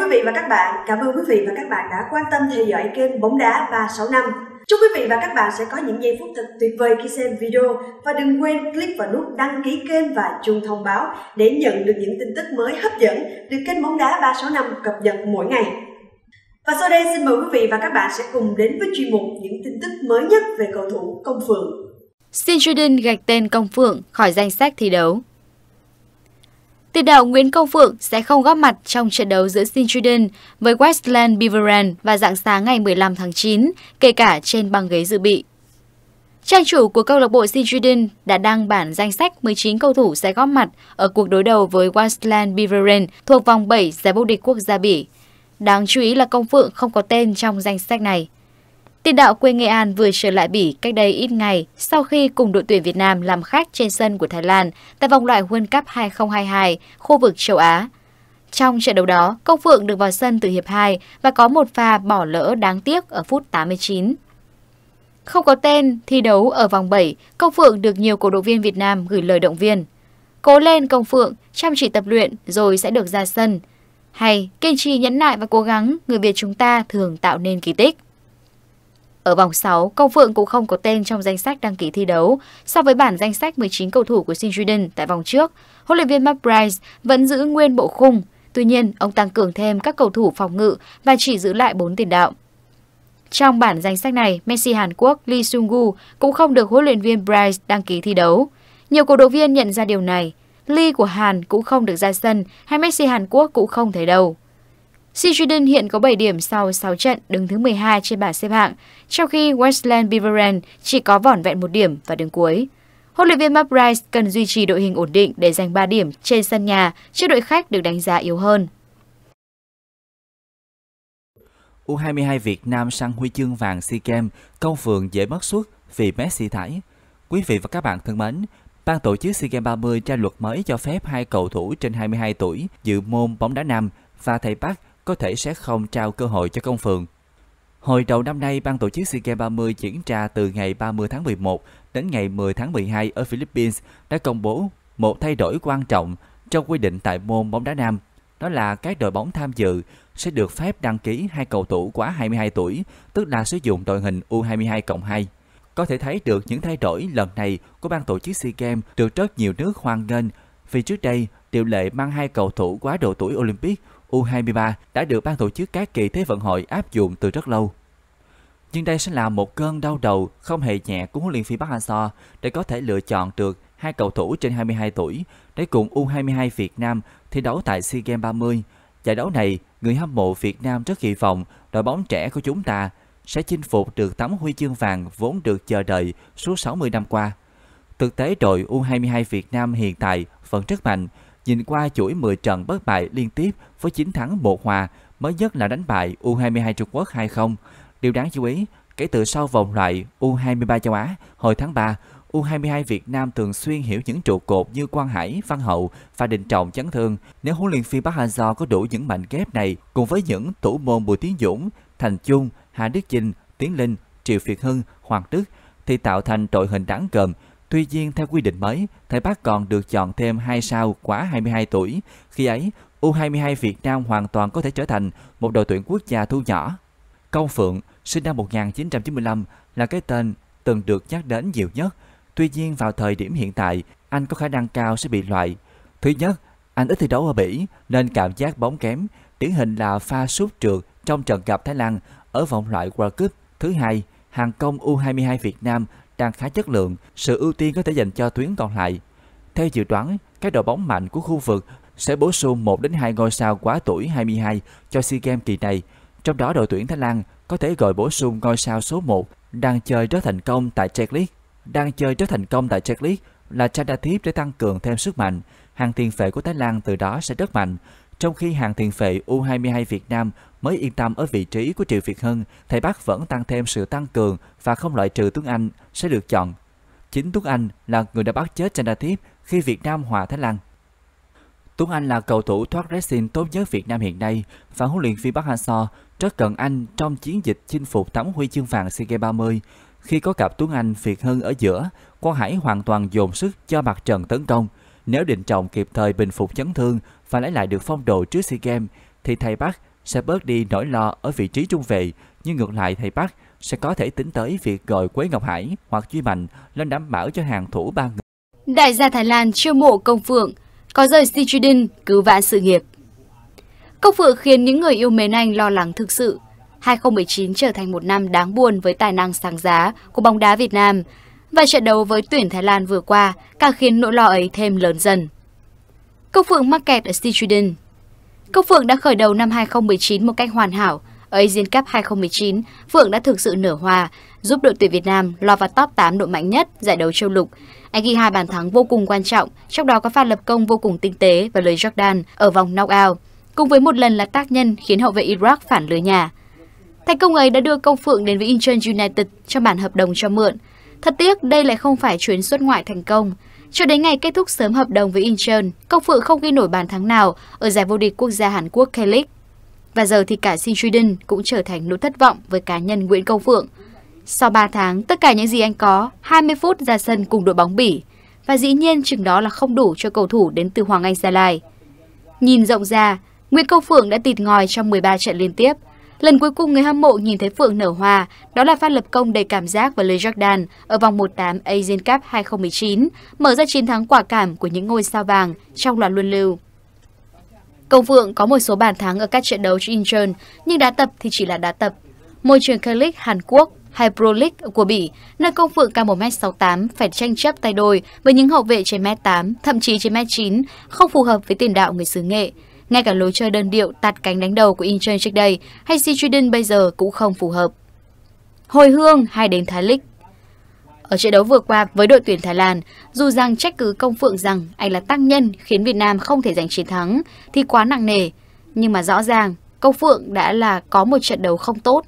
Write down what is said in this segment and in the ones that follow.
quý vị và các bạn, cảm ơn quý vị và các bạn đã quan tâm theo dõi kênh Bóng Đá 365. Chúc quý vị và các bạn sẽ có những giây phút thật tuyệt vời khi xem video và đừng quên click vào nút đăng ký kênh và chuông thông báo để nhận được những tin tức mới hấp dẫn được kênh Bóng Đá 365 cập nhật mỗi ngày. Và sau đây xin mời quý vị và các bạn sẽ cùng đến với chuyên mục những tin tức mới nhất về cầu thủ Công Phượng. Xin Jordan gạch tên Công Phượng khỏi danh sách thi đấu. Tiền đạo Nguyễn Công Phượng sẽ không góp mặt trong trận đấu giữa Sinchuden với Westland Beaveran vào dạng sáng ngày 15 tháng 9, kể cả trên băng ghế dự bị. Trang chủ của câu lạc bộ Sinchuden đã đăng bản danh sách 19 cầu thủ sẽ góp mặt ở cuộc đối đầu với Westland Beaveran thuộc vòng 7 giải vô địch quốc gia Bỉ. Đáng chú ý là Công Phượng không có tên trong danh sách này. Tiền đạo quê Nghệ An vừa trở lại Bỉ cách đây ít ngày sau khi cùng đội tuyển Việt Nam làm khách trên sân của Thái Lan tại vòng loại World Cup 2022 khu vực châu Á. Trong trận đấu đó, Công Phượng được vào sân từ hiệp 2 và có một pha bỏ lỡ đáng tiếc ở phút 89. Không có tên, thi đấu ở vòng 7, Công Phượng được nhiều cổ động viên Việt Nam gửi lời động viên. Cố lên Công Phượng, chăm chỉ tập luyện rồi sẽ được ra sân. Hay, kiên trì nhẫn nại và cố gắng, người Việt chúng ta thường tạo nên kỳ tích. Ở vòng 6, Công Phượng cũng không có tên trong danh sách đăng ký thi đấu. So với bản danh sách 19 cầu thủ của Sinjuden tại vòng trước, huấn luyện viên McBride vẫn giữ nguyên bộ khung. Tuy nhiên, ông tăng cường thêm các cầu thủ phòng ngự và chỉ giữ lại 4 tiền đạo. Trong bản danh sách này, Messi Hàn Quốc Lee Sung-gu cũng không được huấn luyện viên Bryce đăng ký thi đấu. Nhiều cổ động viên nhận ra điều này. Lee của Hàn cũng không được ra sân hay Messi Hàn Quốc cũng không thấy đâu. Sijuden hiện có 7 điểm sau 6 trận đứng thứ 12 trên bảng xếp hạng, trong khi Westland Beveren chỉ có vỏn vẹn một điểm và đứng cuối. Huấn luyện viên Mark cần duy trì đội hình ổn định để giành 3 điểm trên sân nhà trước đội khách được đánh giá yếu hơn. U22 Việt Nam săn huy chương vàng SEA Games, câu phường dễ mất suất vì Messi thải. Quý vị và các bạn thân mến, Ban tổ chức SEA Games 30 ra luật mới cho phép hai cầu thủ trên 22 tuổi dự môn bóng đá nam và thầy Park có thể sẽ không trao cơ hội cho công phường. Hồi đầu năm nay, ban tổ chức SEA Games 30 diễn ra từ ngày 30 tháng 11 đến ngày 10 tháng 12 ở Philippines đã công bố một thay đổi quan trọng trong quy định tại môn bóng đá nam. Đó là các đội bóng tham dự sẽ được phép đăng ký hai cầu thủ quá 22 tuổi, tức là sử dụng đội hình U22 cộng 2. Có thể thấy được những thay đổi lần này của ban tổ chức SEA Games được rất nhiều nước hoan nghênh vì trước đây, điều lệ mang hai cầu thủ quá độ tuổi Olympic U23 đã được ban tổ chức các kỳ Thế vận hội áp dụng từ rất lâu. Nhưng đây sẽ là một cơn đau đầu không hề nhẹ của huấn luyện viên Park Hang-seo để có thể lựa chọn được hai cầu thủ trên 22 tuổi để cùng U22 Việt Nam thi đấu tại SEA Games 30. Giải đấu này, người hâm mộ Việt Nam rất kỳ vọng đội bóng trẻ của chúng ta sẽ chinh phục được tấm huy chương vàng vốn được chờ đợi suốt 60 năm qua. Thực tế đội U22 Việt Nam hiện tại vẫn rất mạnh nhìn qua chuỗi 10 trận bất bại liên tiếp với 9 thắng một hòa, mới nhất là đánh bại U22 Trung Quốc 2-0. Điều đáng chú ý, kể từ sau vòng loại U23 châu Á hồi tháng 3, U22 Việt Nam thường xuyên hiểu những trụ cột như Quang Hải, Văn Hậu và Đình Trọng chấn thương. Nếu huấn luyện viên Park Hang-seo có đủ những mạnh kép này cùng với những thủ môn Bùi Tiến Dũng, Thành Chung, Hà Đức Chinh, Tiến Linh, Triệu Việt Hưng, Hoàng Đức thì tạo thành đội hình đáng gờm Tuy nhiên, theo quy định mới, thầy Bắc còn được chọn thêm 2 sao quá 22 tuổi. Khi ấy, U22 Việt Nam hoàn toàn có thể trở thành một đội tuyển quốc gia thu nhỏ. Công Phượng, sinh năm 1995, là cái tên từng được nhắc đến nhiều nhất. Tuy nhiên, vào thời điểm hiện tại, anh có khả năng cao sẽ bị loại. Thứ nhất, anh ít thi đấu ở Bỉ nên cảm giác bóng kém, điển hình là pha sút trượt trong trận gặp Thái Lan ở vòng loại World Cup. Thứ hai, hàng công U22 Việt Nam đang khá chất lượng, sự ưu tiên có thể dành cho tuyến còn lại. Theo dự đoán, các đội bóng mạnh của khu vực sẽ bổ sung 1 đến 2 ngôi sao quá tuổi 22 cho SEA Games kỳ này, trong đó đội tuyển Thái Lan có thể gọi bổ sung ngôi sao số 1 đang chơi rất thành công tại Czech League. Đang chơi rất thành công tại Czech League là Chandatip để tăng cường thêm sức mạnh. Hàng tiền vệ của Thái Lan từ đó sẽ rất mạnh. Trong khi hàng tiền vệ U22 Việt Nam mới yên tâm ở vị trí của Triệu Việt Hân, thầy Bắc vẫn tăng thêm sự tăng cường và không loại trừ Tuấn Anh sẽ được chọn. Chính Tuấn Anh là người đã bắt chết Chandatip khi Việt Nam hòa Thái Lan. Tuấn Anh là cầu thủ thoát resin tốt nhất Việt Nam hiện nay và huấn luyện viên Park Hang-seo rất cần anh trong chiến dịch chinh phục tấm huy chương vàng SEA Games 30. Khi có cặp Tuấn Anh Việt Hân ở giữa, Quang Hải hoàn toàn dồn sức cho mặt trận tấn công – nếu định Trọng kịp thời bình phục chấn thương và lấy lại được phong độ trước SEA Games, thì thầy Park sẽ bớt đi nỗi lo ở vị trí trung vệ, nhưng ngược lại thầy Park sẽ có thể tính tới việc gọi Quế Ngọc Hải hoặc Duy Mạnh lên đảm bảo cho hàng thủ ba người. Đại gia Thái Lan chiêu mộ Công Phượng, có rời Sijidin cứu vãn sự nghiệp. Công Phượng khiến những người yêu mến anh lo lắng thực sự. 2019 trở thành một năm đáng buồn với tài năng sáng giá của bóng đá Việt Nam, và trận đấu với tuyển Thái Lan vừa qua càng khiến nỗi lo ấy thêm lớn dần. Công Phượng mắc kẹt ở Stichuden Công Phượng đã khởi đầu năm 2019 một cách hoàn hảo. Ở Asian Cup 2019, Phượng đã thực sự nở hòa, giúp đội tuyển Việt Nam lọt vào top 8 đội mạnh nhất giải đấu châu lục. Anh ghi hai bàn thắng vô cùng quan trọng, trong đó có pha lập công vô cùng tinh tế và lưới Jordan ở vòng knockout, cùng với một lần là tác nhân khiến hậu vệ Iraq phản lưới nhà. Thành công ấy đã đưa Công Phượng đến với Incheon United trong bản hợp đồng cho mượn. Thật tiếc, đây lại không phải chuyến xuất ngoại thành công. Cho đến ngày kết thúc sớm hợp đồng với Incheon, Công Phượng không ghi nổi bàn thắng nào ở giải vô địch quốc gia Hàn Quốc K-League. Và giờ thì cả Shin Truden cũng trở thành nỗi thất vọng với cá nhân Nguyễn Công Phượng. Sau 3 tháng, tất cả những gì anh có, 20 phút ra sân cùng đội bóng bỉ. Và dĩ nhiên chừng đó là không đủ cho cầu thủ đến từ Hoàng Anh Gia Lai. Nhìn rộng ra, Nguyễn Công Phượng đã tịt ngòi trong 13 trận liên tiếp – Lần cuối cùng người hâm mộ nhìn thấy Phượng nở hoa, đó là phát lập công đầy cảm giác và lưới Jordan ở vòng 18 Asian Cup 2019, mở ra chiến thắng quả cảm của những ngôi sao vàng trong loạt luân lưu. Công Phượng có một số bàn thắng ở các trận đấu trên Incheon, nhưng đá tập thì chỉ là đá tập. Môi trường K-League Hàn Quốc hay Pro League của Bỉ, nơi Công Phượng cao 1m68 phải tranh chấp tay đôi với những hậu vệ trên m8, thậm chí trên m9, không phù hợp với tiền đạo người xứ nghệ. Ngay cả lối chơi đơn điệu tạt cánh đánh đầu của Incheon trước đây hay Sijuden bây giờ cũng không phù hợp. Hồi hương hay đến Thái Lịch ở trận đấu vừa qua với đội tuyển Thái Lan, dù rằng trách cứ công phượng rằng anh là tác nhân khiến Việt Nam không thể giành chiến thắng thì quá nặng nề. Nhưng mà rõ ràng, công phượng đã là có một trận đấu không tốt.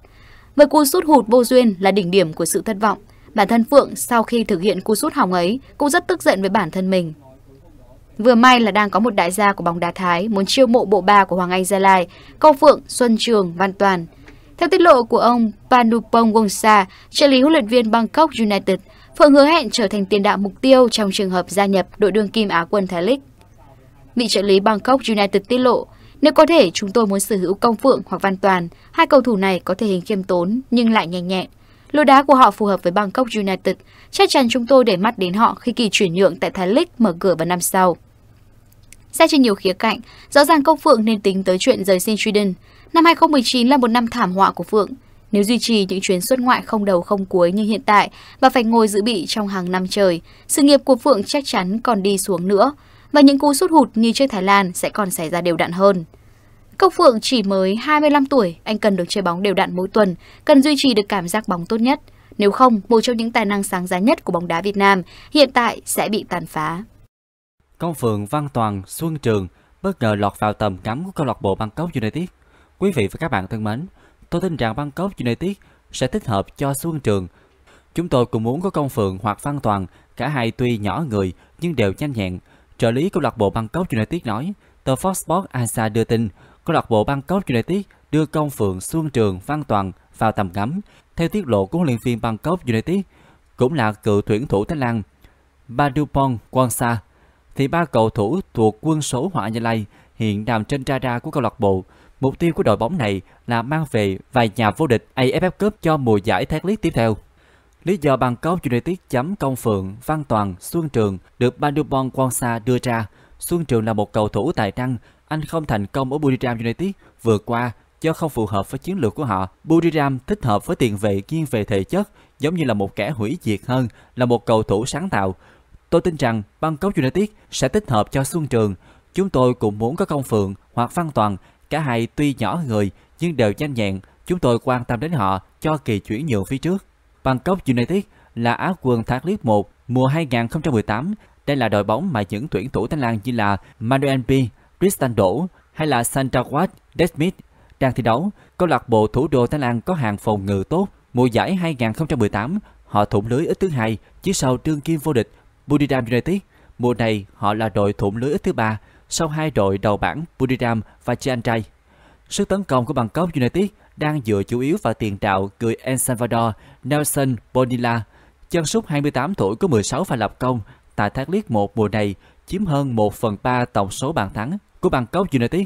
Với cú sút hụt vô duyên là đỉnh điểm của sự thất vọng. Bản thân Phượng sau khi thực hiện cú sút hỏng ấy cũng rất tức giận với bản thân mình. Vừa may là đang có một đại gia của bóng đá Thái muốn chiêu mộ bộ ba của Hoàng Anh Gia Lai, Câu Phượng, Xuân Trường, Văn Toàn. Theo tiết lộ của ông Panupong Wongsa, trợ lý huấn luyện viên Bangkok United, Phượng hứa hẹn trở thành tiền đạo mục tiêu trong trường hợp gia nhập đội đương kim Á quân Thái League. Vị trợ lý Bangkok United tiết lộ, nếu có thể chúng tôi muốn sở hữu Công Phượng hoặc Văn Toàn, hai cầu thủ này có thể hình khiêm tốn nhưng lại nhanh nhẹn. Lối đá của họ phù hợp với Bangkok United. Chắc chắn chúng tôi để mắt đến họ khi kỳ chuyển nhượng tại Thái League mở cửa vào năm sau. Xét trên nhiều khía cạnh, rõ ràng Công Phượng nên tính tới chuyện rời xin Sweden. Năm 2019 là một năm thảm họa của Phượng. Nếu duy trì những chuyến xuất ngoại không đầu không cuối như hiện tại và phải ngồi dự bị trong hàng năm trời, sự nghiệp của Phượng chắc chắn còn đi xuống nữa và những cú sút hụt như trước Thái Lan sẽ còn xảy ra đều đặn hơn. Cốc Phượng chỉ mới 25 tuổi, anh cần được chơi bóng đều đặn mỗi tuần, cần duy trì được cảm giác bóng tốt nhất. Nếu không, một trong những tài năng sáng giá nhất của bóng đá Việt Nam hiện tại sẽ bị tàn phá. Công Phượng, Văn Toàn, Xuân Trường bất ngờ lọt vào tầm cắm của câu lạc bộ Bangkok United. Quý vị và các bạn thân mến, tôi tin rằng Bangkok United sẽ thích hợp cho Xuân Trường. Chúng tôi cũng muốn có Công Phượng hoặc Văn Toàn, cả hai tuy nhỏ người nhưng đều nhanh nhẹn. Trợ lý câu lạc bộ Bangkok United nói, tờ Fox Sports Asia đưa tin, Câu lạc bộ Bangkok United đưa công phượng Xuân Trường Văn Toàn vào tầm ngắm. Theo tiết lộ của huấn luyện viên Bangkok United, cũng là cựu tuyển thủ Thái Lan Badupong Kwangsa, thì ba cầu thủ thuộc quân số Hỏa Gia Lai hiện nằm trên radar của câu lạc bộ. Mục tiêu của đội bóng này là mang về vài nhà vô địch AFF Cup cho mùa giải Thái League tiếp theo. Lý do Bangkok United chấm công phượng Văn Toàn Xuân Trường được Badupong Kwangsa đưa ra Xuân Trường là một cầu thủ tài năng anh không thành công ở Buriram United vừa qua do không phù hợp với chiến lược của họ. Buriram thích hợp với tiền vệ nghiêng về thể chất, giống như là một kẻ hủy diệt hơn là một cầu thủ sáng tạo. Tôi tin rằng Bangkok United sẽ thích hợp cho Xuân Trường. Chúng tôi cũng muốn có Công Phượng hoặc Văn Toàn, cả hai tuy nhỏ người nhưng đều nhanh nhẹn. Chúng tôi quan tâm đến họ cho kỳ chuyển nhượng phía trước. Bangkok United là Á quân Thác Liết 1 mùa 2018. Đây là đội bóng mà những tuyển thủ Thái Lan như là Manuel B, Tristan Đỗ hay là Santrawat Desmith đang thi đấu, câu lạc bộ thủ đô Thái Lan có hàng phòng ngự tốt. Mùa giải 2018, họ thủng lưới ít thứ hai chỉ sau đương kim vô địch Buriram United. Mùa này, họ là đội thủng lưới ít thứ ba sau hai đội đầu bảng Buriram và Chiang Rai. Sức tấn công của Bangkok United đang dựa chủ yếu vào tiền đạo người El Salvador Nelson Bonilla. Chân sút 28 tuổi có 16 pha lập công tại tháng liếc 1 mùa này chiếm hơn 1 phần 3 tổng số bàn thắng của Bangkok United.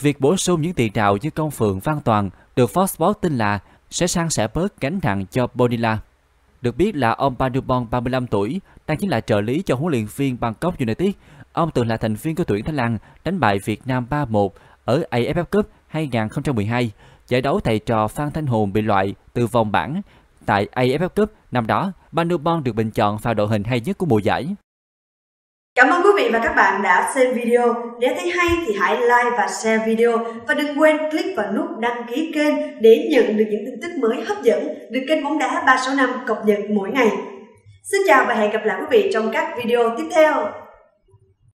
Việc bổ sung những tiền đạo như công phượng Văn Toàn được Fox Sports tin là sẽ sang sẻ bớt gánh nặng cho Bonilla. Được biết là ông Panupong 35 tuổi đang chính là trợ lý cho huấn luyện viên Bangkok United. Ông từng là thành viên của tuyển Thái Lan đánh bại Việt Nam 3-1 ở AFF Cup 2012. Giải đấu thầy trò Phan Thanh Hùng bị loại từ vòng bảng tại AFF Cup năm đó. Panupong được bình chọn vào đội hình hay nhất của mùa giải. Cảm ơn quý vị và các bạn đã xem video. Nếu thấy hay thì hãy like và share video và đừng quên click vào nút đăng ký kênh để nhận được những tin tức mới hấp dẫn được kênh bóng đá 365 cập nhật mỗi ngày. Xin chào và hẹn gặp lại quý vị trong các video tiếp theo.